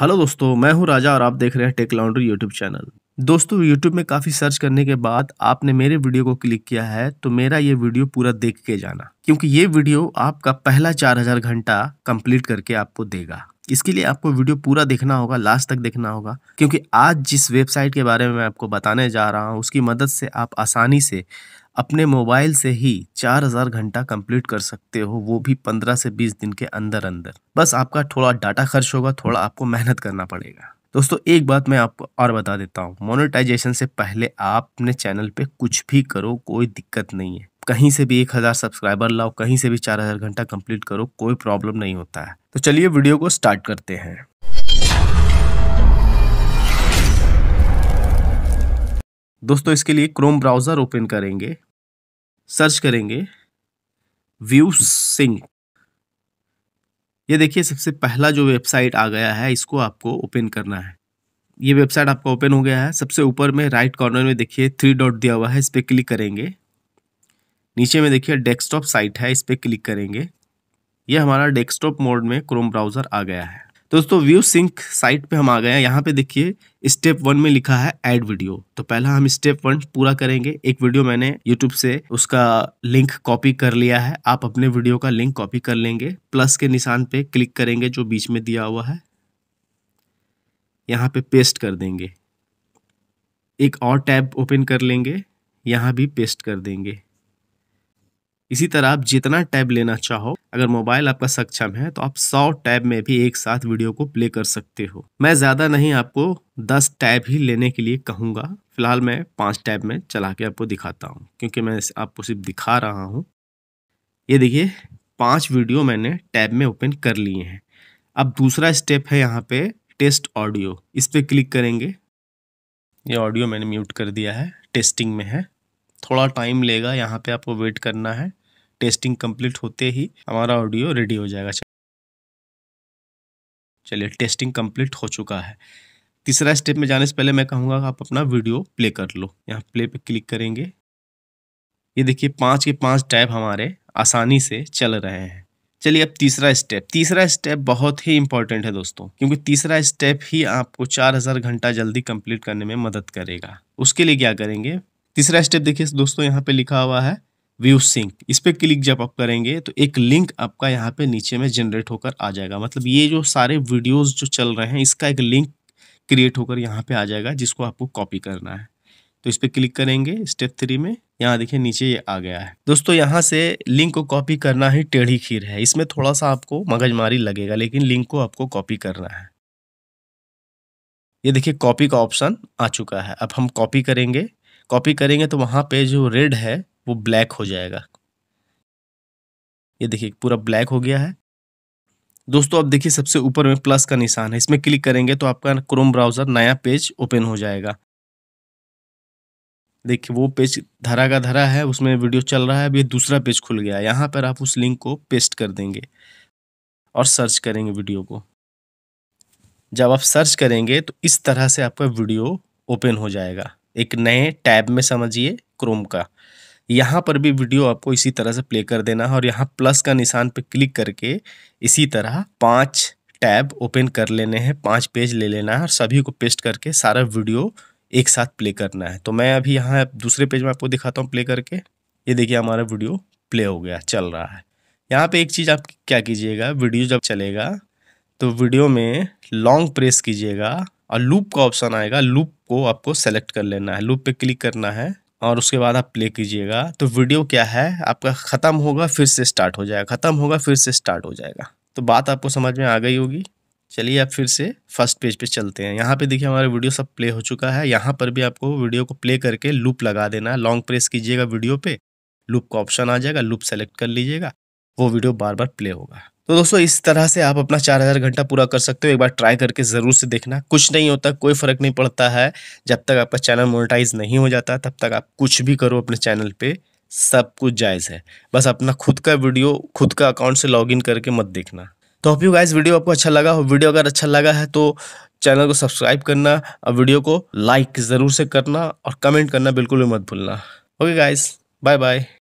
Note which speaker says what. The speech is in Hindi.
Speaker 1: हेलो दोस्तों मैं हूं राजा और आप देख रहे हैं टेक लॉन्ड्री यूट्यूब चैनल दोस्तों यूट्यूब में काफ़ी सर्च करने के बाद आपने मेरे वीडियो को क्लिक किया है तो मेरा ये वीडियो पूरा देख के जाना क्योंकि ये वीडियो आपका पहला 4000 घंटा कंप्लीट करके आपको देगा इसके लिए आपको वीडियो पूरा देखना होगा लास्ट तक देखना होगा क्योंकि आज जिस वेबसाइट के बारे में मैं आपको बताने जा रहा हूँ उसकी मदद से आप आसानी से अपने मोबाइल से ही चार हज़ार घंटा कंप्लीट कर सकते हो वो भी पंद्रह से बीस दिन के अंदर अंदर बस आपका थोड़ा डाटा खर्च होगा थोड़ा आपको मेहनत करना पड़ेगा दोस्तों एक बात मैं आपको और बता देता हूँ मोनेटाइजेशन से पहले आप अपने चैनल पे कुछ भी करो कोई दिक्कत नहीं है कहीं से भी एक हज़ार सब्सक्राइबर लाओ कहीं से भी चार हज़ार घंटा कंप्लीट करो कोई प्रॉब्लम नहीं होता है तो चलिए वीडियो को स्टार्ट करते हैं दोस्तों इसके लिए क्रोम ब्राउज़र ओपन करेंगे सर्च करेंगे व्यू सिंक ये देखिए सबसे पहला जो वेबसाइट आ गया है इसको आपको ओपन करना है ये वेबसाइट आपका ओपन हो गया है सबसे ऊपर में राइट कॉर्नर में देखिए थ्री डॉट दिया हुआ है इस पर क्लिक करेंगे नीचे में देखिए डेस्कटॉप साइट है इस पर क्लिक करेंगे ये हमारा डेस्कटॉप मोड में क्रोम ब्राउज़र आ गया है दोस्तों व्यू सिंक साइट पे हम आ गए हैं यहाँ पे देखिए स्टेप वन में लिखा है एड वीडियो तो पहला हम स्टेप वन पूरा करेंगे एक वीडियो मैंने यूट्यूब से उसका लिंक कॉपी कर लिया है आप अपने वीडियो का लिंक कॉपी कर लेंगे प्लस के निशान पे क्लिक करेंगे जो बीच में दिया हुआ है यहाँ पे पेस्ट कर देंगे एक और टैब ओपन कर लेंगे यहाँ भी पेस्ट कर देंगे इसी तरह आप जितना टैब लेना चाहो अगर मोबाइल आपका सक्षम है तो आप 100 टैब में भी एक साथ वीडियो को प्ले कर सकते हो मैं ज़्यादा नहीं आपको 10 टैब ही लेने के लिए कहूँगा फिलहाल मैं पाँच टैब में चला के आपको दिखाता हूँ क्योंकि मैं आपको सिर्फ दिखा रहा हूँ ये देखिए पाँच वीडियो मैंने टैब में ओपन कर लिए हैं अब दूसरा स्टेप है यहाँ पे टेस्ट ऑडियो इस पर क्लिक करेंगे ये ऑडियो मैंने म्यूट कर दिया है टेस्टिंग में है थोड़ा टाइम लेगा यहाँ पे आपको वेट करना है टेस्टिंग कंप्लीट होते ही हमारा ऑडियो रेडी हो जाएगा चलिए टेस्टिंग कंप्लीट हो चुका है तीसरा स्टेप में जाने से पहले मैं कहूँगा आप अपना वीडियो प्ले कर लो यहाँ प्ले पे क्लिक करेंगे ये देखिए पाँच के पाँच टैब हमारे आसानी से चल रहे हैं चलिए अब तीसरा स्टेप तीसरा स्टेप बहुत ही इंपॉर्टेंट है दोस्तों क्योंकि तीसरा स्टेप ही आपको चार हज़ार घंटा जल्दी कंप्लीट करने में मदद करेगा उसके लिए क्या करेंगे तीसरा स्टेप देखिए दोस्तों यहाँ पे लिखा हुआ है व्यू सिंक इस पर क्लिक जब आप करेंगे तो एक लिंक आपका यहाँ पे नीचे में जनरेट होकर आ जाएगा मतलब ये जो सारे वीडियोस जो चल रहे हैं इसका एक लिंक क्रिएट होकर यहाँ पे आ जाएगा जिसको आपको कॉपी करना है तो इस पर क्लिक करेंगे स्टेप थ्री में यहाँ देखिए नीचे ये आ गया है दोस्तों यहाँ से लिंक को कॉपी करना ही टेढ़ी खीर है इसमें थोड़ा सा आपको मगजमारी लगेगा लेकिन लिंक को आपको कॉपी करना है ये देखिए कॉपी का ऑप्शन आ चुका है अब हम कॉपी करेंगे कॉपी करेंगे तो वहाँ पे जो रेड है वो ब्लैक हो जाएगा ये देखिए पूरा ब्लैक हो गया है दोस्तों अब देखिए सबसे ऊपर में प्लस का निशान है इसमें क्लिक करेंगे तो आपका क्रोम ब्राउज़र नया पेज ओपन हो जाएगा देखिए वो पेज धरा का धरा है उसमें वीडियो चल रहा है अब ये दूसरा पेज खुल गया यहाँ पर आप उस लिंक को पेस्ट कर देंगे और सर्च करेंगे वीडियो को जब आप सर्च करेंगे तो इस तरह से आपका वीडियो ओपन हो जाएगा एक नए टैब में समझिए क्रोम का यहाँ पर भी वीडियो आपको इसी तरह से प्ले कर देना है और यहाँ प्लस का निशान पर क्लिक करके इसी तरह पांच टैब ओपन कर लेने हैं पांच पेज ले लेना है और सभी को पेस्ट करके सारा वीडियो एक साथ प्ले करना है तो मैं अभी यहाँ दूसरे पेज में आपको दिखाता हूँ प्ले करके ये देखिए हमारा वीडियो प्ले हो गया चल रहा है यहाँ पे एक चीज़ आप क्या कीजिएगा वीडियो जब चलेगा तो वीडियो में लॉन्ग प्रेस कीजिएगा और लूप का ऑप्शन आएगा लूप को आपको सेलेक्ट कर लेना है लूप पे क्लिक करना है और उसके बाद आप प्ले कीजिएगा तो वीडियो क्या है आपका ख़त्म होगा फिर से स्टार्ट हो जाएगा ख़त्म होगा फिर से स्टार्ट हो जाएगा तो बात आपको समझ में आ गई होगी चलिए आप फिर से फर्स्ट पेज पे चलते हैं यहाँ पे देखिए हमारा वीडियो सब प्ले हो चुका है यहाँ पर भी आपको वीडियो को प्ले करके लूप लगा देना लॉन्ग प्रेस कीजिएगा वीडियो पे लूप का ऑप्शन आ जाएगा लूप सेलेक्ट कर लीजिएगा वो वीडियो बार बार प्ले होगा तो दोस्तों इस तरह से आप अपना चार हज़ार घंटा पूरा कर सकते हो एक बार ट्राई करके ज़रूर से देखना कुछ नहीं होता कोई फ़र्क नहीं पड़ता है जब तक आपका चैनल मोनेटाइज नहीं हो जाता तब तक आप कुछ भी करो अपने चैनल पे सब कुछ जायज़ है बस अपना खुद का वीडियो खुद का अकाउंट से लॉगिन करके मत देखना तो होप यू गाइज वीडियो आपको अच्छा लगा हो वीडियो अगर अच्छा लगा है तो चैनल को सब्सक्राइब करना और वीडियो को लाइक ज़रूर से करना और कमेंट करना बिल्कुल भी मत भूलना ओके गाइज बाय बाय